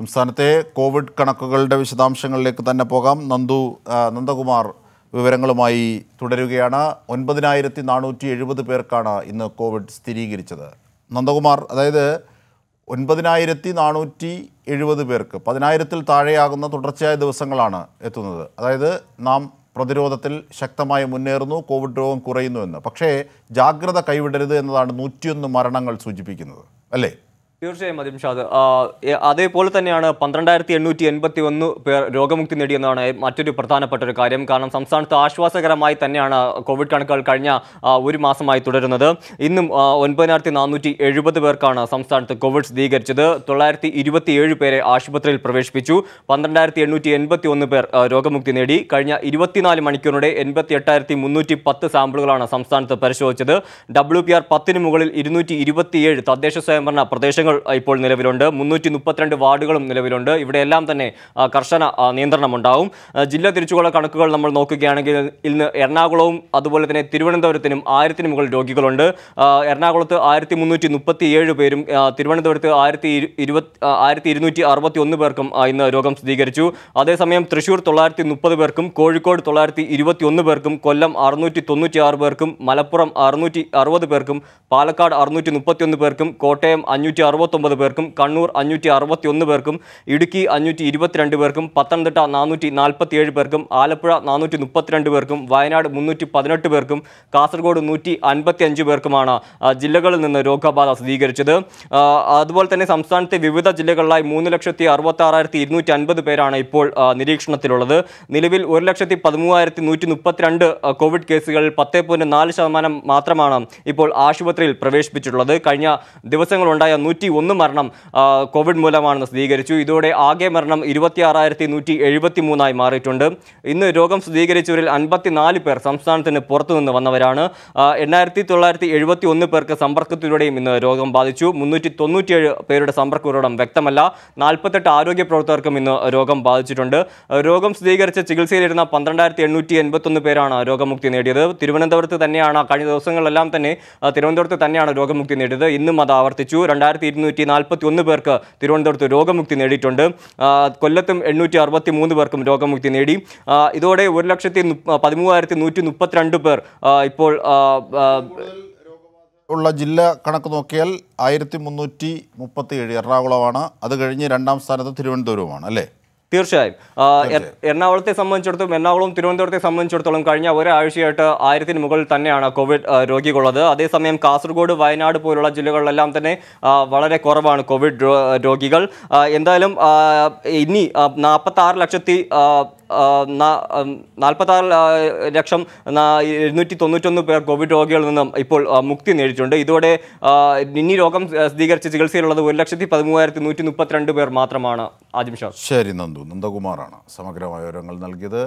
സംസ്ഥാനത്തെ കോവിഡ് കണക്കുകളുടെ വിശദാംശങ്ങളിലേക്ക് തന്നെ പോകാം നന്ദു നന്ദകുമാർ വിവരങ്ങളുമായി തുടരുകയാണ് ഒൻപതിനായിരത്തി നാനൂറ്റി എഴുപത് പേർക്കാണ് ഇന്ന് കോവിഡ് സ്ഥിരീകരിച്ചത് നന്ദകുമാർ അതായത് ഒൻപതിനായിരത്തി നാനൂറ്റി എഴുപത് പേർക്ക് പതിനായിരത്തിൽ താഴെയാകുന്ന തുടർച്ചയായ ദിവസങ്ങളാണ് എത്തുന്നത് അതായത് നാം പ്രതിരോധത്തിൽ ശക്തമായി മുന്നേറുന്നു കോവിഡ് രോഗം കുറയുന്നുവെന്ന് പക്ഷേ ജാഗ്രത കൈവിടരുത് എന്നതാണ് നൂറ്റിയൊന്ന് മരണങ്ങൾ സൂചിപ്പിക്കുന്നത് അല്ലേ തീർച്ചയായും മതിം ഷാദ് അതേപോലെ തന്നെയാണ് പന്ത്രണ്ടായിരത്തി എണ്ണൂറ്റി എൺപത്തി ഒന്ന് പേർ രോഗമുക്തി നേടിയെന്നാണ് മറ്റൊരു പ്രധാനപ്പെട്ട ഒരു കാര്യം കാരണം സംസ്ഥാനത്ത് ആശ്വാസകരമായി തന്നെയാണ് കോവിഡ് കണക്കുകൾ കഴിഞ്ഞ ഒരു മാസമായി തുടരുന്നത് ഇന്നും ഒൻപതിനായിരത്തി നാനൂറ്റി എഴുപത് പേർക്കാണ് സംസ്ഥാനത്ത് കോവിഡ് സ്ഥിരീകരിച്ചത് തൊള്ളായിരത്തി ഇരുപത്തിയേഴ് പേരെ ആശുപത്രിയിൽ പ്രവേശിപ്പിച്ചു പന്ത്രണ്ടായിരത്തി എണ്ണൂറ്റി എൺപത്തി ഒന്ന് പേർ രോഗമുക്തി നേടി കഴിഞ്ഞ ഇരുപത്തിനാല് മണിക്കൂറിനിടെ എൺപത്തി എട്ടായിരത്തി മുന്നൂറ്റി പത്ത് സാമ്പിളുകളാണ് സംസ്ഥാനത്ത് പരിശോധിച്ചത് ഡബ്ല്യു പി ആർ പത്തിന് മുകളിൽ ഇരുന്നൂറ്റി ഇരുപത്തിയേഴ് തദ്ദേശ സ്വയംഭരണ പ്രദേശങ്ങൾ ഇപ്പോൾ നിലവിലുണ്ട് മുന്നൂറ്റി മുപ്പത്തിരണ്ട് വാർഡുകളും നിലവിലുണ്ട് ഇവിടെയെല്ലാം തന്നെ കർശന നിയന്ത്രണമുണ്ടാവും ജില്ലാ തിരിച്ചുള്ള കണക്കുകൾ നമ്മൾ നോക്കുകയാണെങ്കിൽ ഇന്ന് എറണാകുളവും അതുപോലെ തന്നെ തിരുവനന്തപുരത്തിനും ആയിരത്തിന് മുകളിൽ രോഗികളുണ്ട് എറണാകുളത്ത് ആയിരത്തി മുന്നൂറ്റി മുപ്പത്തിയേഴ് പേരും തിരുവനന്തപുരത്ത് ആയിരത്തി ആയിരത്തി ഇരുന്നൂറ്റി അറുപത്തി ഒന്ന് പേർക്കും ഇന്ന് രോഗം സ്ഥിരീകരിച്ചു അതേസമയം തൃശൂർ തൊള്ളായിരത്തി മുപ്പത് പേർക്കും കോഴിക്കോട് തൊള്ളായിരത്തി ഇരുപത്തി ഒന്ന് പേർക്കും കൊല്ലം അറുന്നൂറ്റി തൊണ്ണൂറ്റി ആറ് പേർക്കും മലപ്പുറം അറുന്നൂറ്റി അറുപത് പേർക്കും പാലക്കാട് അറുന്നൂറ്റി മുപ്പത്തി ഒന്ന് പേർക്കും കോട്ടയം അഞ്ഞൂറ്റി അറുപത് അറുപത്തൊമ്പത് പേർക്കും കണ്ണൂർ അഞ്ഞൂറ്റി അറുപത്തിയൊന്ന് പേർക്കും ഇടുക്കി അഞ്ഞൂറ്റി ഇരുപത്തിരണ്ട് പേർക്കും പത്തനംതിട്ട നാനൂറ്റി നാൽപ്പത്തിയേഴ് പേർക്കും ആലപ്പുഴ നാനൂറ്റി മുപ്പത്തിരണ്ട് പേർക്കും വയനാട് മുന്നൂറ്റി പതിനെട്ട് പേർക്കും കാസർഗോഡ് നൂറ്റി അൻപത്തിയഞ്ച് പേർക്കുമാണ് ജില്ലകളിൽ നിന്ന് രോഗബാധ സ്ഥിരീകരിച്ചത് അതുപോലെ തന്നെ സംസ്ഥാനത്തെ വിവിധ ജില്ലകളിലായി മൂന്ന് ലക്ഷത്തി അറുപത്തി ആറായിരത്തി ഇരുന്നൂറ്റി അൻപത് പേരാണ് ഇപ്പോൾ നിരീക്ഷണത്തിലുള്ളത് നിലവിൽ ഒരു ലക്ഷത്തി പതിമൂവായിരത്തി നൂറ്റി മുപ്പത്തിരണ്ട് കോവിഡ് കേസുകളിൽ പത്ത് പോയിൻറ്റ് നാല് ശതമാനം മാത്രമാണ് ഇപ്പോൾ ആശുപത്രിയിൽ പ്രവേശിപ്പിച്ചിട്ടുള്ളത് കഴിഞ്ഞ ദിവസങ്ങളുണ്ടായ നൂറ്റി ഒന്ന് മരണം കോവിഡ് മൂലമാണെന്ന് സ്ഥിരീകരിച്ചു ഇതോടെ ആകെ മരണം ഇരുപത്തി മാറിയിട്ടുണ്ട് ഇന്ന് രോഗം സ്ഥിരീകരിച്ചവരിൽ അൻപത്തി പേർ സംസ്ഥാനത്തിന് പുറത്തുനിന്ന് വന്നവരാണ് എണ്ണായിരത്തി തൊള്ളായിരത്തി പേർക്ക് സമ്പർക്കത്തിലൂടെയും ഇന്ന് രോഗം ബാധിച്ചു മുന്നൂറ്റി പേരുടെ സമ്പർക്ക ഉറവിടം വ്യക്തമല്ല നാൽപ്പത്തെട്ട് ആരോഗ്യ പ്രവർത്തകർക്കും ഇന്ന് രോഗം ബാധിച്ചിട്ടുണ്ട് രോഗം സ്ഥിരീകരിച്ച് ചികിത്സയിലിരുന്ന പന്ത്രണ്ടായിരത്തി എണ്ണൂറ്റി പേരാണ് രോഗമുക്തി നേടിയത് തിരുവനന്തപുരത്ത് തന്നെയാണ് കഴിഞ്ഞ ദിവസങ്ങളിലെല്ലാം തന്നെ തിരുവനന്തപുരത്ത് തന്നെയാണ് രോഗമുക്തി നേടിയത് ഇന്നും അത് ആവർത്തിച്ചു രണ്ടായിരത്തി ഇരുന്നൂറ്റി നാൽപ്പത്തി ഒന്ന് പേർക്ക് തിരുവനന്തപുരത്ത് രോഗമുക്തി നേടിയിട്ടുണ്ട് കൊല്ലത്തും എണ്ണൂറ്റി അറുപത്തി മൂന്ന് പേർക്കും രോഗമുക്തി നേടി ഇതോടെ ഒരു ലക്ഷത്തി പതിമൂവായിരത്തി നൂറ്റി മുപ്പത്തിരണ്ട് പേർ ഇപ്പോൾ ഉള്ള ജില്ല കണക്ക് നോക്കിയാൽ ആയിരത്തി മുന്നൂറ്റി മുപ്പത്തി ഏഴ് എറണാകുളമാണ് അത് കഴിഞ്ഞ് രണ്ടാം സ്ഥാനത്ത് തിരുവനന്തപുരവുമാണ് അല്ലേ തീർച്ചയായും എറണാകുളത്തെ സംബന്ധിച്ചിടത്തോളം എറണാകുളം തിരുവനന്തപുരത്തെ സംബന്ധിച്ചിടത്തോളം കഴിഞ്ഞ ഒരാഴ്ചയായിട്ട് ആയിരത്തിന് മുകളിൽ തന്നെയാണ് കോവിഡ് രോഗികളുള്ളത് അതേസമയം കാസർഗോഡ് വയനാട് പോലുള്ള ജില്ലകളിലെല്ലാം തന്നെ വളരെ കുറവാണ് കോവിഡ് രോഗികൾ എന്തായാലും ഇനി നാൽപ്പത്തി ലക്ഷത്തി നാൽപ്പത്താറ് ലക്ഷം ഇരുന്നൂറ്റി തൊണ്ണൂറ്റൊന്ന് പേർ കോവിഡ് രോഗികളിൽ നിന്നും ഇപ്പോൾ മുക്തി നേടിയിട്ടുണ്ട് ഇതോടെ ഇനി രോഗം സ്ഥിരീകരിച്ച് ചികിത്സയിലുള്ളത് ഒരു ലക്ഷത്തി പതിമൂവായിരത്തി നൂറ്റി മുപ്പത്തിരണ്ട് പേർ മാത്രമാണ് ആദ്യം ശരി നന്ദു നന്ദകുമാറാണ് സമഗ്രമായ വിവരങ്ങൾ നൽകിയത്